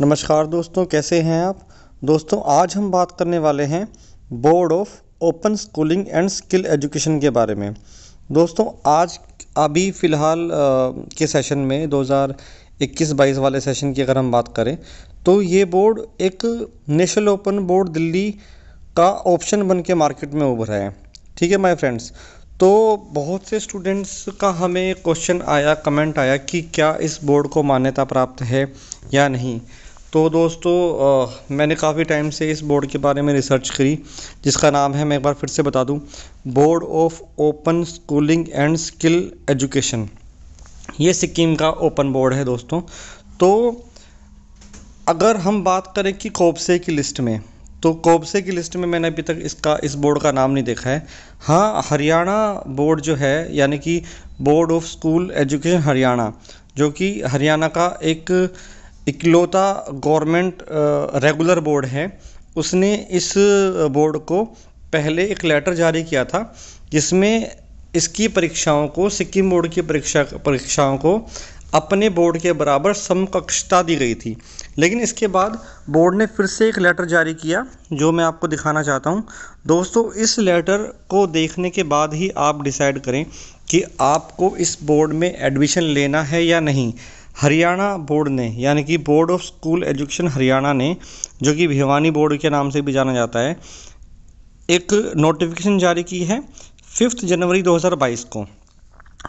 नमस्कार दोस्तों कैसे हैं आप दोस्तों आज हम बात करने वाले हैं board of open schooling and skill education के बारे में दोस्तों आज अभी फ़िलहाल के सेशन में 2021-22 वाले सेशन की अगर हम बात करें तो ये बोर्ड एक नेशनल ओपन बोर्ड दिल्ली का ऑप्शन बन के मार्केट में उभरा है ठीक है माय फ्रेंड्स तो बहुत से स्टूडेंट्स का हमें क्वेश्चन आया कमेंट आया कि क्या इस बोर्ड को मान्यता प्राप्त है या नहीं तो दोस्तों आ, मैंने काफ़ी टाइम से इस बोर्ड के बारे में रिसर्च करी जिसका नाम है मैं एक बार फिर से बता दूं board of open schooling and skill education ये सिक्किम का ओपन बोर्ड है दोस्तों तो अगर हम बात करें कि कोपसे की लिस्ट में तो कोबसे की लिस्ट में मैंने अभी तक इसका इस बोर्ड का नाम नहीं देखा है हाँ हरियाणा बोर्ड जो है यानी कि board of school education Haryana जो कि हरियाणा का एक इकलौता गवर्नमेंट रेगुलर बोर्ड है उसने इस बोर्ड को पहले एक लेटर जारी किया था जिसमें इसकी परीक्षाओं को सिक्किम बोर्ड की परीक्षा परीक्षाओं को अपने बोर्ड के बराबर समकक्षता दी गई थी लेकिन इसके बाद बोर्ड ने फिर से एक लेटर जारी किया जो मैं आपको दिखाना चाहता हूँ दोस्तों इस लेटर को देखने के बाद ही आप डिसाइड करें कि आपको इस बोर्ड में एडमिशन लेना है या नहीं हरियाणा बोर्ड ने यानी कि board of school education Haryana ने जो कि भिवानी बोर्ड के नाम से भी जाना जाता है एक नोटिफिकेशन जारी की है फिफ्थ जनवरी 2022 को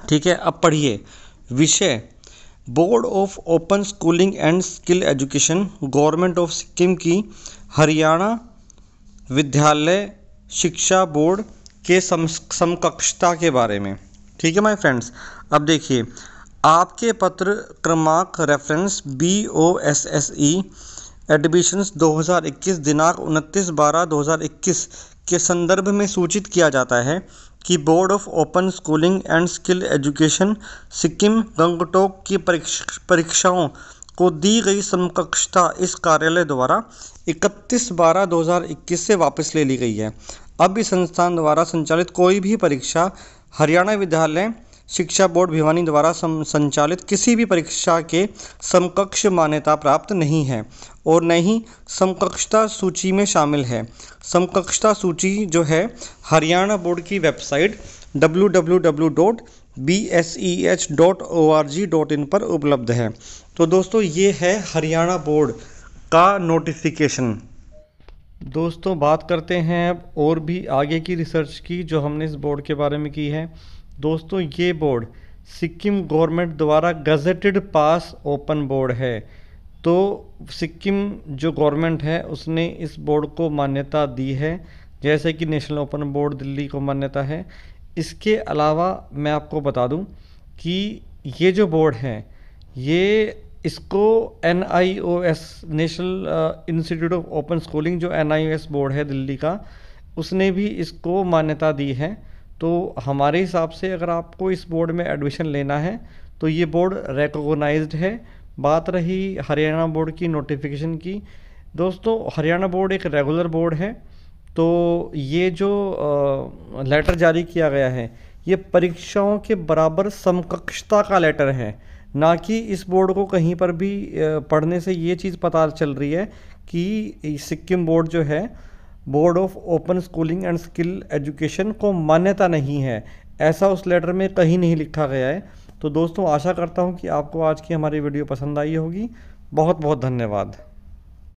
ठीक है अब पढ़िए विषय board of open schooling and skill education government of Sikkim की हरियाणा विद्यालय शिक्षा बोर्ड के सम समकक्षता के बारे में ठीक है माय फ्रेंड्स अब देखिए आपके पत्र क्रमांक reference B O S S E admissions 2021 दिनांक 29 बारह 2021 के संदर्भ में सूचित किया जाता है की board of open schooling and skill education Sikkim Gangtok की परीक्षाओं को दी गई समकक्षता इस कार्यालय द्वारा 31 बारह 2021 से वापस ले ली गई है अब इस संस्थान द्वारा संचालित कोई भी परीक्षा हरियाणा विद्यालय शिक्षा बोर्ड भिवानी द्वारा संचालित किसी भी परीक्षा के समकक्ष मान्यता प्राप्त नहीं है और न ही समकक्षता सूची में शामिल है समकक्षता सूची जो है हरियाणा बोर्ड की website W W dot B S E H dot O R G dot in पर उपलब्ध है तो दोस्तों ये है हरियाणा बोर्ड का नोटिफिकेशन दोस्तों बात करते हैं अब और भी आगे की रिसर्च की जो हमने इस बोर्ड के बारे में की है दोस्तों ये बोर्ड सिक्किम गवर्नमेंट द्वारा गजटेड पास ओपन बोर्ड है तो सिक्किम जो गवर्नमेंट है उसने इस बोर्ड को मान्यता दी है जैसे कि नेशनल ओपन बोर्ड दिल्ली को मान्यता है इसके अलावा मैं आपको बता दूं कि ये जो बोर्ड है ये इसको N national institute of open schooling जो एन बोर्ड है दिल्ली का उसने भी इसको मान्यता दी है तो हमारे हिसाब से अगर आपको इस बोर्ड में एडमिशन लेना है तो ये बोर्ड रेकोगनाइज़ है बात रही हरियाणा बोर्ड की नोटिफिकेशन की दोस्तों हरियाणा बोर्ड एक रेगुलर बोर्ड है तो ये जो आ, लेटर जारी किया गया है ये परीक्षाओं के बराबर समकक्षता का लेटर है ना कि इस बोर्ड को कहीं पर भी पढ़ने से ये चीज़ पता चल रही है कि सिक्किम बोर्ड जो है board of open schooling and skill education को मान्यता नहीं है ऐसा उस लेटर में कहीं नहीं लिखा गया है तो दोस्तों आशा करता हूँ कि आपको आज की हमारी वीडियो पसंद आई होगी बहुत बहुत धन्यवाद